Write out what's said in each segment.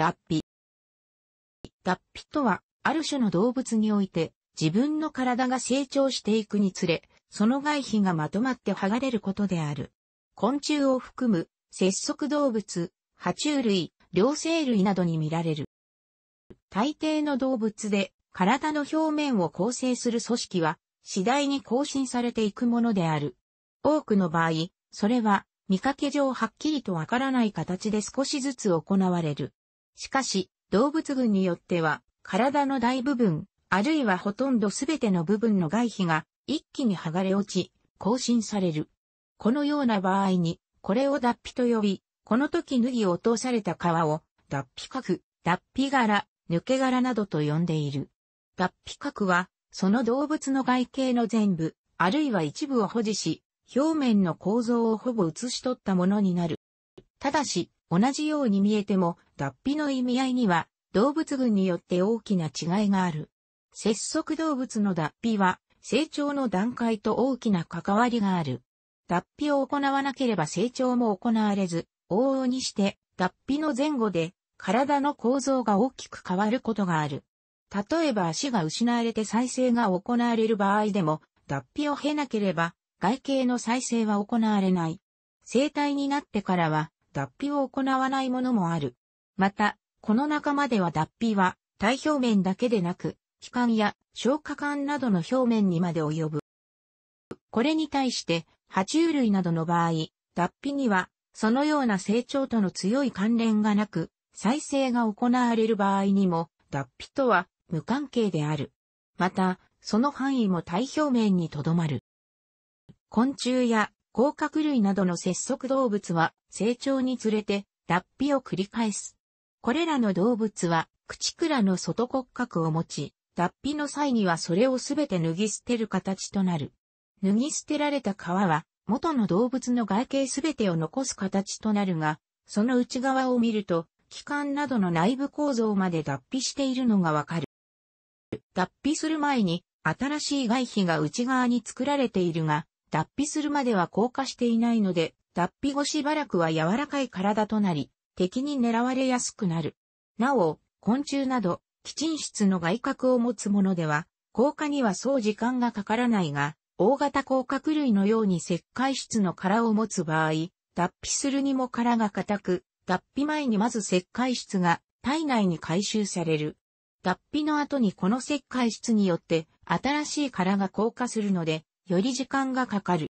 脱皮。脱皮とは、ある種の動物において、自分の体が成長していくにつれ、その外皮がまとまって剥がれることである。昆虫を含む、節足動物、爬虫類、両生類などに見られる。大抵の動物で、体の表面を構成する組織は、次第に更新されていくものである。多くの場合、それは、見かけ上はっきりとわからない形で少しずつ行われる。しかし、動物群によっては、体の大部分、あるいはほとんどすべての部分の外皮が一気に剥がれ落ち、更新される。このような場合に、これを脱皮と呼び、この時脱ぎ落とされた皮を、脱皮核、脱皮柄、抜け柄などと呼んでいる。脱皮核は、その動物の外形の全部、あるいは一部を保持し、表面の構造をほぼ写し取ったものになる。ただし、同じように見えても、脱皮の意味合いには動物群によって大きな違いがある。節足動物の脱皮は成長の段階と大きな関わりがある。脱皮を行わなければ成長も行われず、往々にして脱皮の前後で体の構造が大きく変わることがある。例えば足が失われて再生が行われる場合でも、脱皮を経なければ外形の再生は行われない。生体になってからは脱皮を行わないものもある。また、この仲間では脱皮は、体表面だけでなく、気管や消化管などの表面にまで及ぶ。これに対して、爬虫類などの場合、脱皮には、そのような成長との強い関連がなく、再生が行われる場合にも、脱皮とは無関係である。また、その範囲も体表面にとどまる。昆虫や甲殻類などの節足動物は成長につれて脱皮を繰り返す。これらの動物は、口倉の外骨格を持ち、脱皮の際にはそれをすべて脱ぎ捨てる形となる。脱ぎ捨てられた皮は、元の動物の外形すべてを残す形となるが、その内側を見ると、器官などの内部構造まで脱皮しているのがわかる。脱皮する前に、新しい外皮が内側に作られているが、脱皮するまでは硬化していないので、脱皮後しばらくは柔らかい体となり、敵に狙われやすくなる。なお、昆虫など、基沈室の外角を持つものでは、硬化にはそう時間がかからないが、大型甲殻類のように石灰質の殻を持つ場合、脱皮するにも殻が硬く、脱皮前にまず石灰質が体内に回収される。脱皮の後にこの石灰質によって新しい殻が硬化するので、より時間がかかる。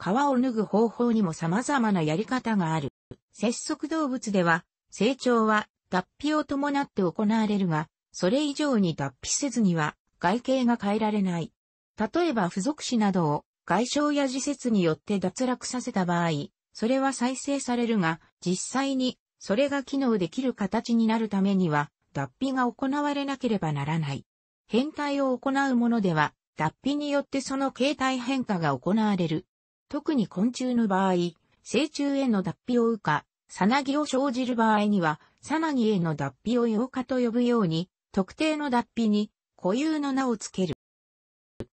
皮を脱ぐ方法にも様々なやり方がある。節足動物では、成長は脱皮を伴って行われるが、それ以上に脱皮せずには外形が変えられない。例えば付属詞などを外傷や自節によって脱落させた場合、それは再生されるが、実際にそれが機能できる形になるためには、脱皮が行われなければならない。変態を行うものでは、脱皮によってその形態変化が行われる。特に昆虫の場合、成虫への脱皮を羽化、さなぎを生じる場合には、さなぎへの脱皮を溶化と呼ぶように、特定の脱皮に固有の名をつける。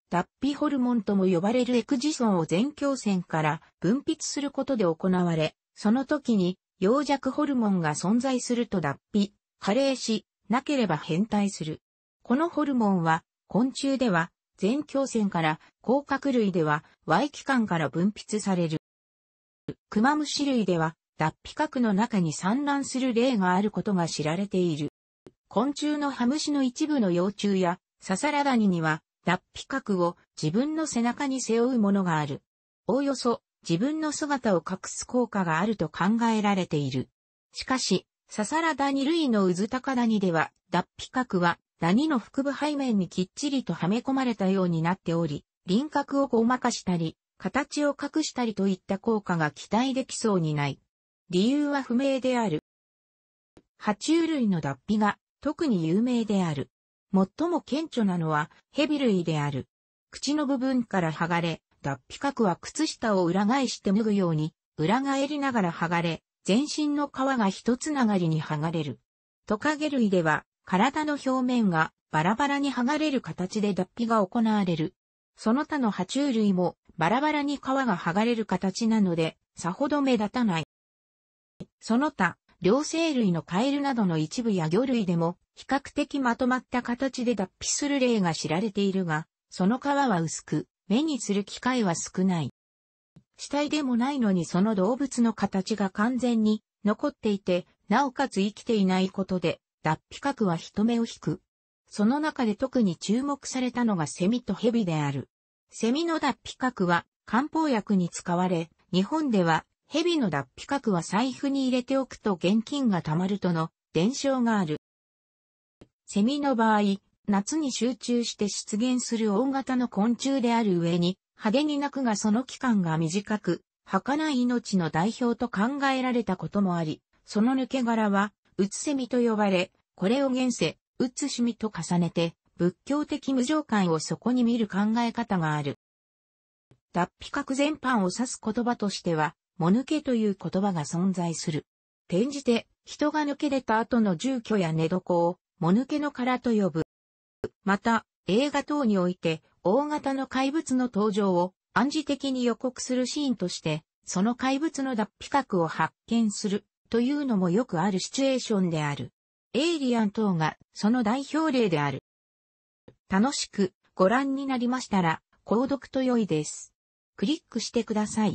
脱皮ホルモンとも呼ばれるエクジソンを全胸腺から分泌することで行われ、その時に洋弱ホルモンが存在すると脱皮、加齢し、なければ変態する。このホルモンは昆虫では全強線から甲殻類では Y 器官から分泌される。クマムシ類では脱皮核の中に産卵する例があることが知られている。昆虫のハムシの一部の幼虫やササラダニには脱皮核を自分の背中に背負うものがある。おおよそ自分の姿を隠す効果があると考えられている。しかし、ササラダニ類のウズタカダニでは脱皮核はニの腹部背面にきっちりとはめ込まれたようになっており、輪郭をごまかしたり、形を隠したりといった効果が期待できそうにない。理由は不明である。爬虫類の脱皮が特に有名である。最も顕著なのはヘビ類である。口の部分から剥がれ、脱皮角は靴下を裏返して脱ぐように、裏返りながら剥がれ、全身の皮が一つながりに剥がれる。トカゲ類では体の表面がバラバラに剥がれる形で脱皮が行われる。その他の爬虫類もバラバラに皮が剥がれる形なので、さほど目立たない。その他、両生類のカエルなどの一部や魚類でも、比較的まとまった形で脱皮する例が知られているが、その皮は薄く、目にする機会は少ない。死体でもないのにその動物の形が完全に残っていて、なおかつ生きていないことで、脱皮核は人目を引く。その中で特に注目されたのがセミとヘビである。セミの脱皮核は漢方薬に使われ、日本ではヘビの脱皮核は財布に入れておくと現金が貯まるとの伝承がある。セミの場合、夏に集中して出現する大型の昆虫である上に、派手に鳴くがその期間が短く、儚い命の代表と考えられたこともあり、その抜け殻はうつせみと呼ばれ、これを現世、うつしみと重ねて、仏教的無常観をそこに見る考え方がある。脱皮核全般を指す言葉としては、もぬけという言葉が存在する。転じて、人が抜け出た後の住居や寝床を、もぬけの殻と呼ぶ。また、映画等において、大型の怪物の登場を暗示的に予告するシーンとして、その怪物の脱皮核を発見するというのもよくあるシチュエーションである。エイリアン等がその代表例である。楽しくご覧になりましたら、購読と良いです。クリックしてください。